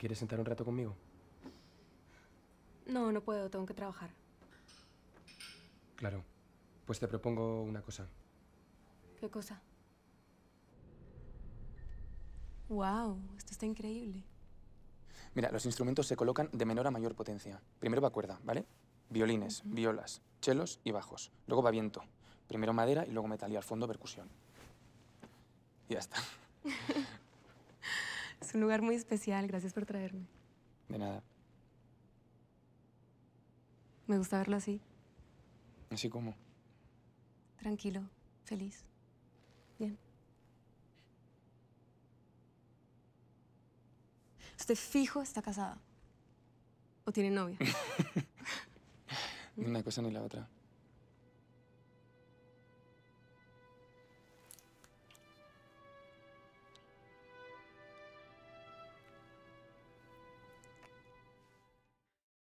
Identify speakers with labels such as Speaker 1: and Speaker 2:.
Speaker 1: quieres sentar un rato conmigo?
Speaker 2: No, no puedo, tengo que trabajar.
Speaker 1: Claro. Pues te propongo una
Speaker 3: cosa.
Speaker 2: ¿Qué cosa?
Speaker 4: Wow, esto está increíble.
Speaker 3: Mira, los instrumentos se colocan de menor a mayor potencia. Primero va cuerda, ¿vale? Violines, violas, chelos y bajos. Luego va viento. Primero madera y luego metal y al fondo percusión. Y ya está.
Speaker 5: Es un lugar muy especial. Gracias por traerme. De nada. Me gusta verlo así. ¿Así cómo? Tranquilo, feliz. Bien.
Speaker 6: Usted fijo está casada. ¿O tiene novia?
Speaker 7: ni una cosa ni la otra.